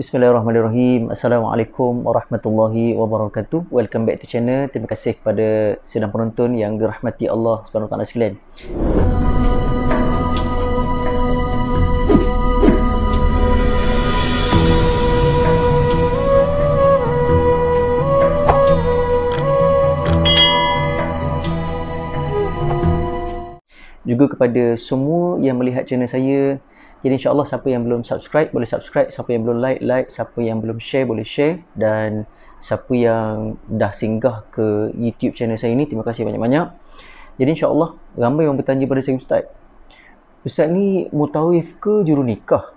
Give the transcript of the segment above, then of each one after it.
Bismillahirrahmanirrahim. Assalamualaikum warahmatullahi wabarakatuh. Welcome back to channel. Terima kasih kepada sedang penonton yang dirahmati Allah SWT Juga kepada semua yang melihat channel saya jadi insyaAllah siapa yang belum subscribe boleh subscribe, siapa yang belum like, like, siapa yang belum share boleh share dan siapa yang dah singgah ke YouTube channel saya ini terima kasih banyak-banyak. Jadi insyaAllah ramai yang bertanya pada saya Ustaz. Ustaz ni mutawif ke juru nikah?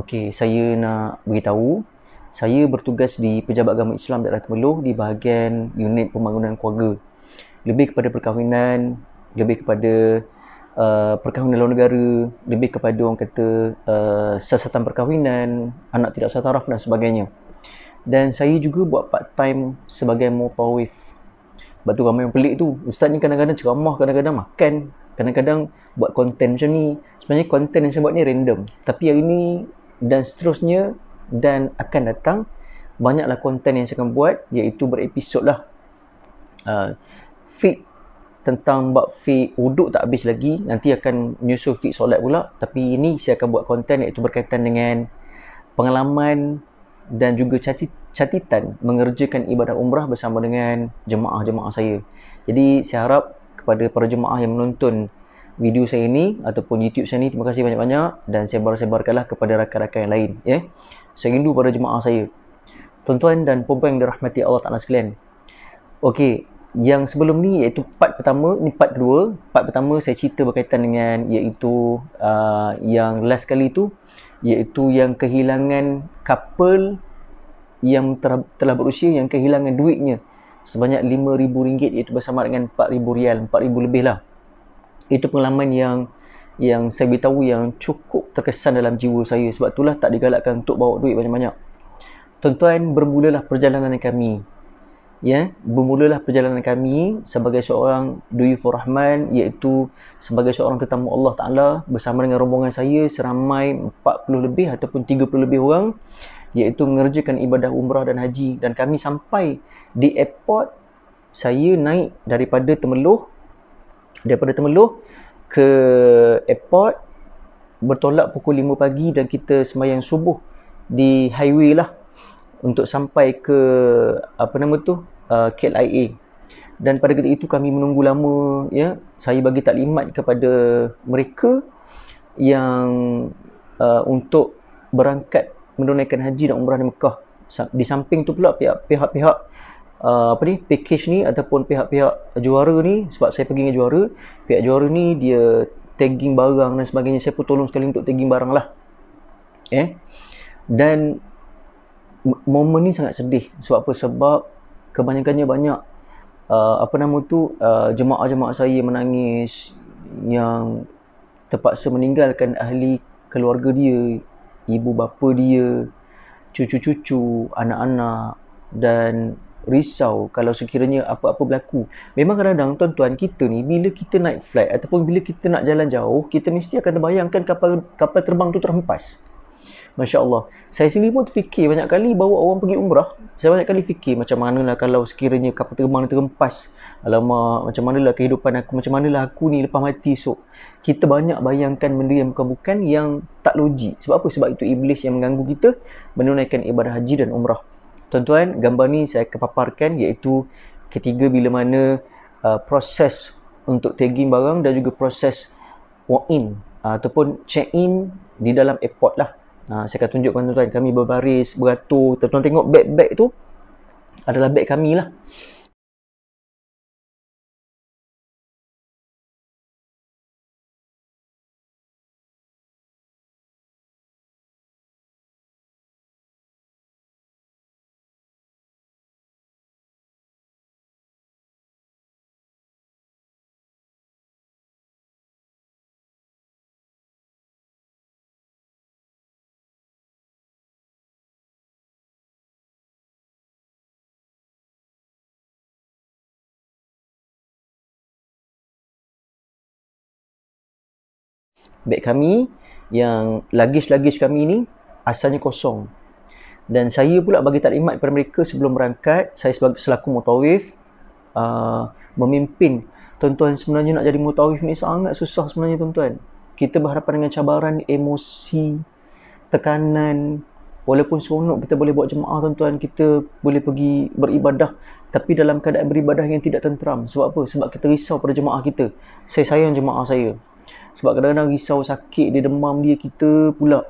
Okey, saya nak beritahu saya bertugas di Pejabat Agama Islam Daerah Temeloh di bahagian unit pembangunan keluarga. Lebih kepada perkahwinan, lebih kepada uh, perkahwinan luar negara lebih kepada orang kata uh, siasatan perkahwinan anak tidak setaraf dan sebagainya dan saya juga buat part time sebagai mutawif sebab tu ramai yang pelik tu ustaz ni kadang-kadang ceramah kadang-kadang makan kadang-kadang buat konten macam ni sebenarnya konten yang saya buat ni random tapi hari ni dan seterusnya dan akan datang banyaklah konten yang saya akan buat iaitu berepisod lah uh, feed tentang bab fi wuduk tak habis lagi nanti akan menyusul fi solat pula tapi ini saya akan buat konten iaitu berkaitan dengan pengalaman dan juga catitan mengerjakan ibadah umrah bersama dengan jemaah-jemaah saya jadi saya harap kepada para jemaah yang menonton video saya ini ataupun YouTube saya ini terima kasih banyak-banyak dan sebar-sebarkanlah kepada rakan-rakan yang lain ya. Yeah? Saya rindu pada jemaah saya. Tuan-tuan dan puan-puan yang dirahmati Allah Taala sekalian. Okey, yang sebelum ni iaitu part pertama ni part kedua part pertama saya cerita berkaitan dengan iaitu uh, yang last kali tu iaitu yang kehilangan couple yang ter- telah berusia yang kehilangan duitnya sebanyak RM5,000 iaitu bersama dengan RM4,000 RM4,000 lebih lah itu pengalaman yang yang saya beritahu yang cukup terkesan dalam jiwa saya sebab itulah tak digalakkan untuk bawa duit banyak-banyak tuan-tuan bermulalah perjalanan kami ya bermulalah perjalanan kami sebagai seorang duyu for rahman iaitu sebagai seorang tetamu Allah Taala bersama dengan rombongan saya seramai 40 lebih ataupun 30 lebih orang iaitu mengerjakan ibadah umrah dan haji dan kami sampai di airport saya naik daripada Temeloh daripada Temeloh ke airport bertolak pukul 5 pagi dan kita semayang subuh di highway lah untuk sampai ke apa nama tu uh, KLIA dan pada ketika itu kami menunggu lama ya saya bagi taklimat kepada mereka yang uh, untuk berangkat menunaikan haji dan umrah di Mekah di samping tu pula pihak-pihak uh, apa ni package ni ataupun pihak-pihak juara ni sebab saya pergi dengan juara pihak juara ni dia tagging barang dan sebagainya saya pun tolong sekali untuk tagging barang lah eh dan momen ni sangat sedih sebab apa sebab kebanyakannya banyak uh, apa nama tu uh, jemaah-jemaah saya menangis yang terpaksa meninggalkan ahli keluarga dia ibu bapa dia cucu-cucu anak-anak dan risau kalau sekiranya apa-apa berlaku memang kadang-kadang tuan-tuan kita ni bila kita naik flight ataupun bila kita nak jalan jauh kita mesti akan terbayangkan kapal kapal terbang tu terhempas Masya Allah Saya sendiri pun terfikir banyak kali bawa orang pergi umrah Saya banyak kali fikir macam manalah kalau sekiranya kapal terbang ni terempas Alamak macam mana lah kehidupan aku Macam manalah aku ni lepas mati esok Kita banyak bayangkan benda yang bukan-bukan yang tak logik Sebab apa? Sebab itu iblis yang mengganggu kita Menunaikan ibadah haji dan umrah Tuan-tuan, gambar ni saya akan paparkan iaitu ketiga bila mana uh, proses untuk tagging barang dan juga proses walk-in uh, ataupun check-in di dalam airport lah. Ha, saya akan tunjukkan tuan-tuan kami berbaris, beratur. Tuan-tuan tengok beg-beg tu adalah beg kami lah. beg kami yang lagis-lagis kami ni asalnya kosong. Dan saya pula bagi taklimat kepada mereka sebelum berangkat, saya sebagai selaku mutawif uh, memimpin tuan-tuan sebenarnya nak jadi mutawif ni sangat susah sebenarnya tuan-tuan. Kita berhadapan dengan cabaran emosi, tekanan, Walaupun seronok kita boleh buat jemaah tuan-tuan, kita boleh pergi beribadah tapi dalam keadaan beribadah yang tidak tenteram. Sebab apa? Sebab kita risau pada jemaah kita. Saya sayang jemaah saya sebab kadang-kadang risau sakit dia demam dia kita pula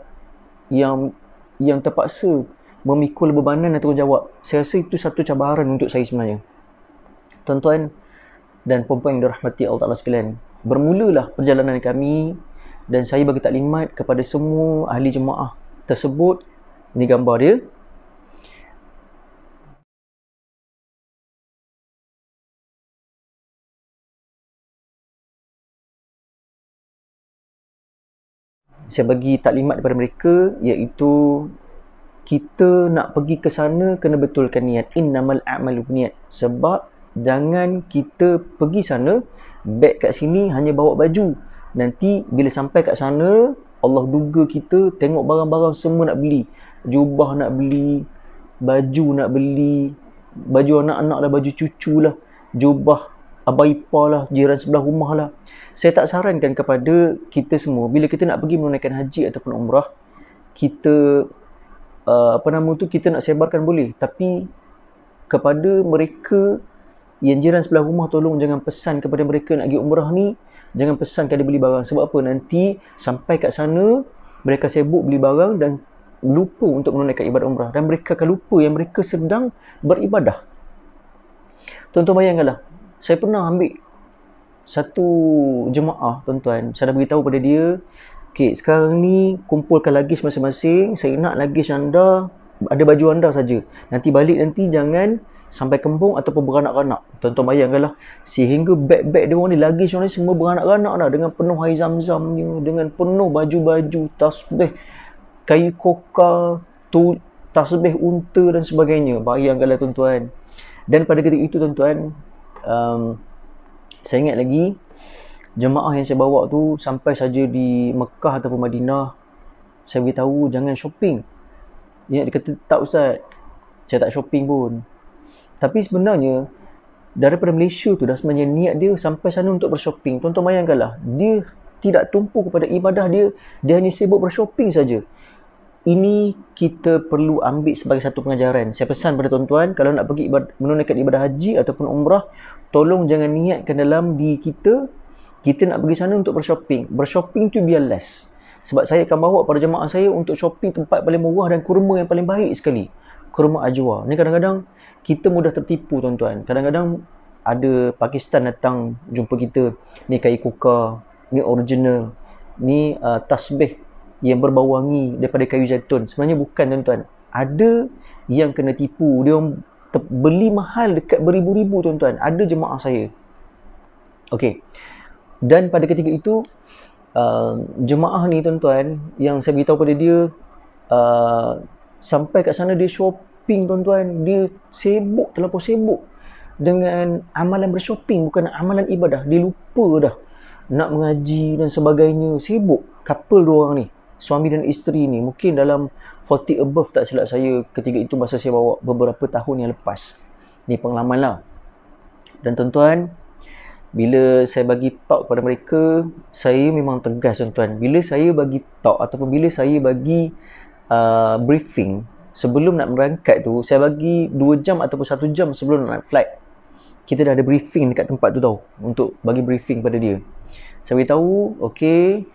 yang yang terpaksa memikul bebanan dan jawab. saya rasa itu satu cabaran untuk saya sebenarnya tuan-tuan dan perempuan yang dirahmati Allah Ta'ala sekalian bermulalah perjalanan kami dan saya bagi taklimat kepada semua ahli jemaah tersebut Ini gambar dia saya bagi taklimat kepada mereka iaitu kita nak pergi ke sana kena betulkan niat innamal a'malu niat sebab jangan kita pergi sana beg kat sini hanya bawa baju nanti bila sampai kat sana Allah duga kita tengok barang-barang semua nak beli jubah nak beli baju nak beli baju anak-anak lah, baju cucu lah jubah Abah Ipah lah, jiran sebelah rumah lah. Saya tak sarankan kepada kita semua, bila kita nak pergi menunaikan haji ataupun umrah, kita, uh, apa nama tu, kita nak sebarkan boleh. Tapi, kepada mereka yang jiran sebelah rumah, tolong jangan pesan kepada mereka nak pergi umrah ni, jangan pesan kepada beli barang. Sebab apa? Nanti sampai kat sana, mereka sibuk beli barang dan lupa untuk menunaikan ibadah umrah. Dan mereka akan lupa yang mereka sedang beribadah. Tuan-tuan bayangkanlah, saya pernah ambil satu jemaah tuan-tuan saya dah beritahu pada dia okey sekarang ni kumpulkan lagi masing-masing saya nak lagi anda ada baju anda saja nanti balik nanti jangan sampai kembung ataupun beranak-anak tuan-tuan bayangkanlah sehingga beg-beg dia orang ni lagi orang ni semua beranak-anak dah dengan penuh air zam-zamnya dengan penuh baju-baju tasbih kayu koka tu tasbih unta dan sebagainya bayangkanlah tuan-tuan dan pada ketika itu tuan-tuan um, saya ingat lagi jemaah yang saya bawa tu sampai saja di Mekah ataupun Madinah saya beritahu jangan shopping dia kata tak ustaz saya tak shopping pun tapi sebenarnya daripada Malaysia tu dah sebenarnya niat dia sampai sana untuk bershopping tuan-tuan bayangkanlah dia tidak tumpu kepada ibadah dia dia hanya sibuk bershopping saja ini kita perlu ambil sebagai satu pengajaran. Saya pesan pada tuan-tuan, kalau nak pergi ibadah, menunaikan ibadah haji ataupun umrah, tolong jangan niatkan dalam di kita, kita nak pergi sana untuk bershopping. Bershopping tu biar less. Sebab saya akan bawa pada jemaah saya untuk shopping tempat paling murah dan kurma yang paling baik sekali. Kurma ajwa. Ni kadang-kadang kita mudah tertipu tuan-tuan. Kadang-kadang ada Pakistan datang jumpa kita. Ni kai kuka, ni original, ni uh, tasbih yang berbau wangi daripada kayu zaitun sebenarnya bukan tuan-tuan ada yang kena tipu dia beli mahal dekat beribu-ribu tuan-tuan ada jemaah saya okey dan pada ketika itu uh, jemaah ni tuan-tuan yang saya beritahu pada dia uh, sampai kat sana dia shopping tuan-tuan dia sibuk terlalu sibuk dengan amalan bershopping bukan amalan ibadah dia lupa dah nak mengaji dan sebagainya sibuk couple dua orang ni suami dan isteri ni mungkin dalam 40 above tak silap saya ketika itu masa saya bawa beberapa tahun yang lepas ni pengalaman lah dan tuan-tuan bila saya bagi talk kepada mereka saya memang tegas tuan-tuan bila saya bagi talk ataupun bila saya bagi uh, briefing sebelum nak merangkat tu saya bagi 2 jam ataupun 1 jam sebelum nak naik flight kita dah ada briefing dekat tempat tu tau untuk bagi briefing pada dia saya beritahu okey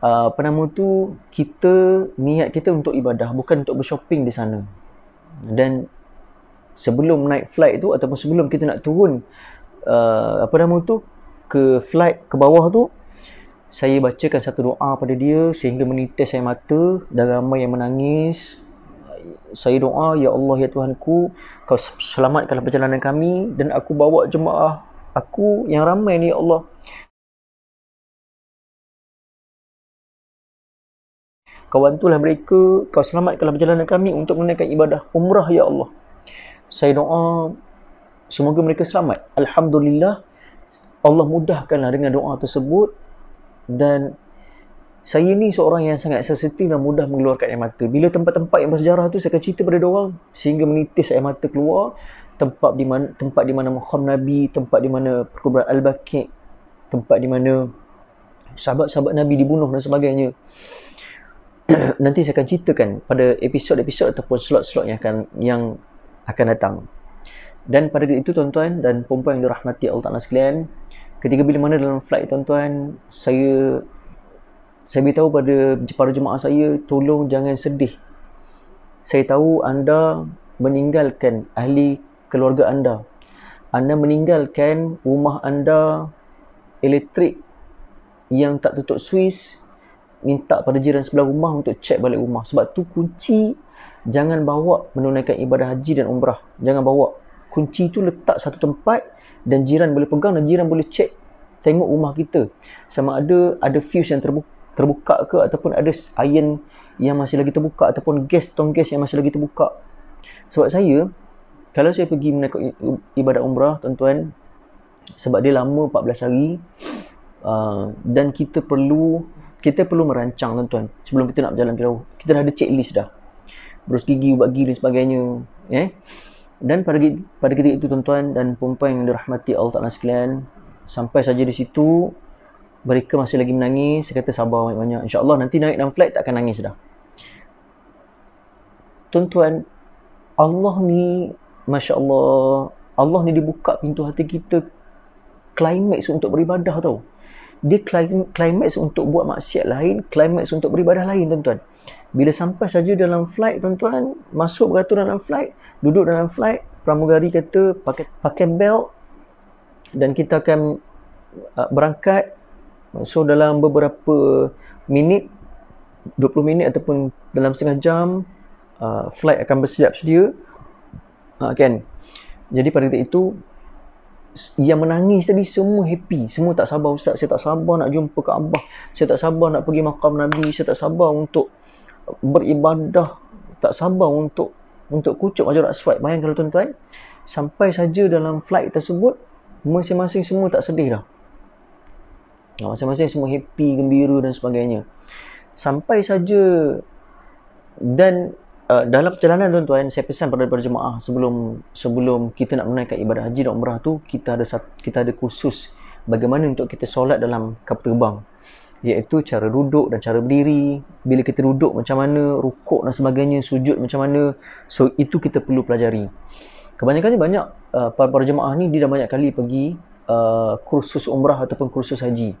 apa uh, nama tu kita niat kita untuk ibadah bukan untuk bershopping di sana dan sebelum naik flight tu ataupun sebelum kita nak turun uh, apa nama tu ke flight ke bawah tu saya bacakan satu doa pada dia sehingga menitis saya mata dan ramai yang menangis saya doa ya Allah ya Tuhanku kau selamatkanlah perjalanan kami dan aku bawa jemaah aku yang ramai ni ya Allah Kau bantulah mereka, kau selamatkanlah perjalanan kami untuk menunaikan ibadah umrah ya Allah. Saya doa semoga mereka selamat. Alhamdulillah Allah mudahkanlah dengan doa tersebut dan saya ni seorang yang sangat sensitif dan mudah mengeluarkan air mata. Bila tempat-tempat yang bersejarah tu saya akan cerita pada orang sehingga menitis air mata keluar tempat di mana tempat di mana makam Nabi, tempat di mana perkuburan Al-Baqi, tempat di mana sahabat-sahabat Nabi dibunuh dan sebagainya. nanti saya akan ceritakan pada episod-episod ataupun slot-slot yang akan yang akan datang. Dan pada itu tuan-tuan dan puan yang dirahmati Allah Taala sekalian, ketika bila mana dalam flight tuan-tuan, saya saya beritahu pada para jemaah saya tolong jangan sedih. Saya tahu anda meninggalkan ahli keluarga anda. Anda meninggalkan rumah anda elektrik yang tak tutup suis minta pada jiran sebelah rumah untuk check balik rumah sebab tu kunci jangan bawa menunaikan ibadah haji dan umrah jangan bawa kunci tu letak satu tempat dan jiran boleh pegang dan jiran boleh check tengok rumah kita sama ada ada fuse yang terbuka, terbuka ke ataupun ada iron yang masih lagi terbuka ataupun gas tong gas yang masih lagi terbuka sebab saya kalau saya pergi menaikkan ibadat umrah tuan-tuan sebab dia lama 14 hari uh, dan kita perlu kita perlu merancang tuan-tuan sebelum kita nak berjalan jauh. Kita dah ada checklist dah. Berus gigi, ubat gigi dan sebagainya, ya. Yeah? Dan pada pada ketika itu tuan-tuan dan puan yang dirahmati Allah Taala sekalian, sampai saja di situ mereka masih lagi menangis, saya kata sabar banyak-banyak. Insya-Allah nanti naik dalam flight tak akan nangis dah. Tuan-tuan, Allah ni masya-Allah, Allah ni dibuka pintu hati kita climax untuk beribadah tau dia climax untuk buat maksiat lain, climax untuk beribadah lain tuan-tuan. Bila sampai saja dalam flight tuan-tuan, masuk beratur dalam flight, duduk dalam flight, pramugari kata pakai pakai belt dan kita akan uh, berangkat. So dalam beberapa minit 20 minit ataupun dalam setengah jam uh, flight akan bersiap sedia. Uh, kan? Jadi pada ketika itu yang menangis tadi semua happy semua tak sabar ustaz saya tak sabar nak jumpa Kaabah saya tak sabar nak pergi makam Nabi saya tak sabar untuk beribadah tak sabar untuk untuk kucuk majur aswad bayangkan kalau tuan-tuan sampai saja dalam flight tersebut masing-masing semua tak sedih dah masing-masing semua happy gembira dan sebagainya sampai saja dan Eh, dalam perjalanan tuan-tuan saya pesan pada para jemaah sebelum sebelum kita nak menunaikan ibadah haji dan umrah tu kita ada satu kita ada khusus bagaimana untuk kita solat dalam kapal terbang iaitu cara duduk dan cara berdiri bila kita duduk macam mana rukuk dan sebagainya sujud macam mana so itu kita perlu pelajari kebanyakannya banyak uh, para, para jemaah ni dia dah banyak kali pergi uh, kursus umrah ataupun kursus haji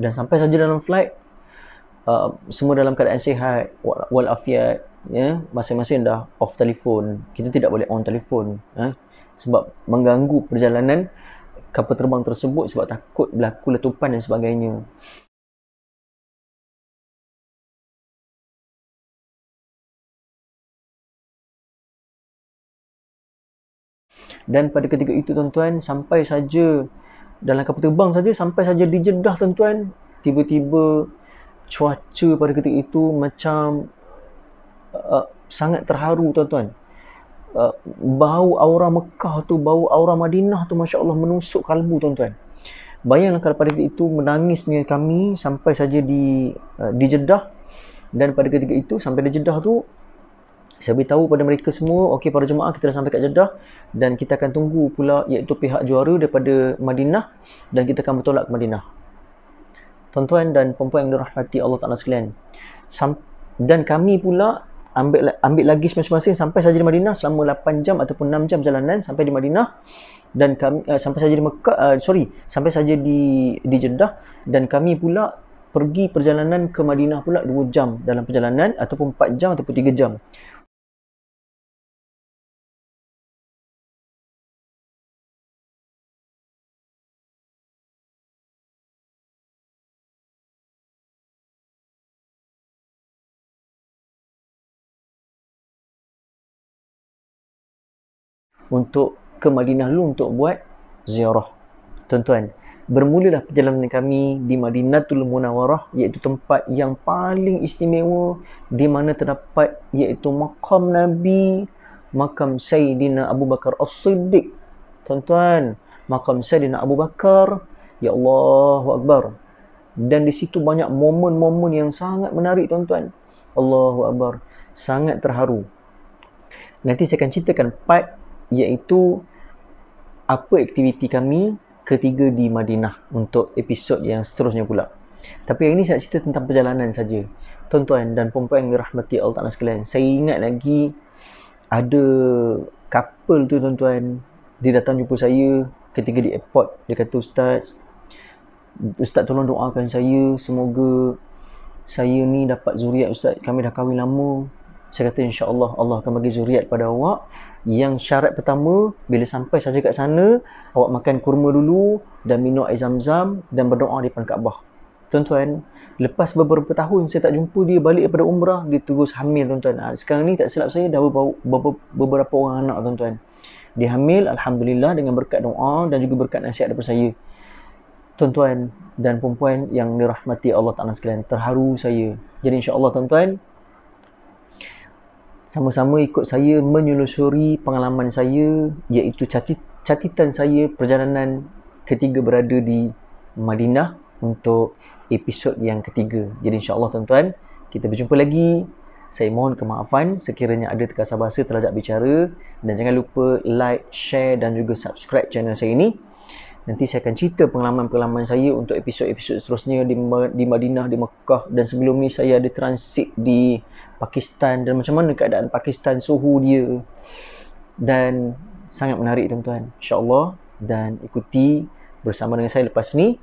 dan sampai saja dalam flight uh, semua dalam keadaan sihat walafiat wal ya masing-masing dah off telefon kita tidak boleh on telefon ya, sebab mengganggu perjalanan kapal terbang tersebut sebab takut berlaku letupan dan sebagainya dan pada ketika itu tuan-tuan sampai saja dalam kapal terbang saja sampai saja di Jeddah tuan-tuan tiba-tiba cuaca pada ketika itu macam Uh, sangat terharu tuan-tuan. Uh, bau aura Mekah tu, bau aura Madinah tu Masya Allah menusuk kalbu tuan-tuan. Bayangkan kalau pada ketika itu menangisnya kami sampai saja di uh, di Jeddah dan pada ketika itu sampai di Jeddah tu saya beritahu pada mereka semua, okey para jemaah kita dah sampai kat Jeddah dan kita akan tunggu pula iaitu pihak juara daripada Madinah dan kita akan bertolak ke Madinah. Tuan-tuan dan puan-puan yang dirahmati Allah Taala sekalian. Sam- dan kami pula ambil ambil lagi masing-masing sampai saja di Madinah selama 8 jam ataupun 6 jam perjalanan sampai di Madinah dan kami uh, eh, sampai saja di Mekah uh, sorry sampai saja di di Jeddah dan kami pula pergi perjalanan ke Madinah pula 2 jam dalam perjalanan ataupun 4 jam ataupun 3 jam untuk ke Madinah dulu untuk buat ziarah. Tuan-tuan, bermulalah perjalanan kami di Madinatul Munawarah iaitu tempat yang paling istimewa di mana terdapat iaitu makam Nabi, makam Sayyidina Abu Bakar As-Siddiq. Tuan-tuan, makam Sayyidina Abu Bakar, Ya Allah Akbar. Dan di situ banyak momen-momen yang sangat menarik tuan-tuan. Allahu Akbar. Sangat terharu. Nanti saya akan ceritakan part iaitu apa aktiviti kami ketiga di Madinah untuk episod yang seterusnya pula. Tapi yang ini saya cerita tentang perjalanan saja. Tuan-tuan dan puan-puan yang dirahmati Allah Taala sekalian, saya ingat lagi ada couple tu tuan-tuan dia datang jumpa saya ketika di airport. Dia kata ustaz, ustaz tolong doakan saya semoga saya ni dapat zuriat ustaz. Kami dah kahwin lama, saya kata insya-Allah Allah akan bagi zuriat pada awak. Yang syarat pertama bila sampai saja kat sana, awak makan kurma dulu dan minum air zam-zam dan berdoa di depan Kaabah. Tuan-tuan, lepas beberapa tahun saya tak jumpa dia balik daripada umrah, dia terus hamil tuan-tuan. Ha, sekarang ni tak silap saya dah beberapa orang anak tuan-tuan. Dia hamil alhamdulillah dengan berkat doa dan juga berkat nasihat daripada saya. Tuan-tuan dan puan-puan yang dirahmati Allah Taala sekalian, terharu saya. Jadi insya-Allah tuan-tuan, sama-sama ikut saya menyelusuri pengalaman saya iaitu catitan saya perjalanan ketiga berada di Madinah untuk episod yang ketiga. Jadi insya-Allah tuan-tuan kita berjumpa lagi saya mohon kemaafan sekiranya ada terkasar bahasa terhadap bicara dan jangan lupa like, share dan juga subscribe channel saya ini. Nanti saya akan cerita pengalaman-pengalaman saya untuk episod-episod seterusnya di, di Madinah, di Mekah dan sebelum ni saya ada transit di Pakistan dan macam mana keadaan Pakistan, suhu dia dan sangat menarik tuan-tuan. InsyaAllah dan ikuti bersama dengan saya lepas ni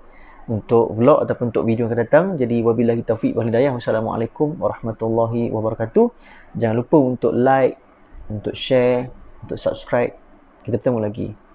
untuk vlog ataupun untuk video yang akan datang. Jadi wabillahi taufiq wal hidayah. Wassalamualaikum warahmatullahi wabarakatuh. Jangan lupa untuk like, untuk share, untuk subscribe. Kita bertemu lagi.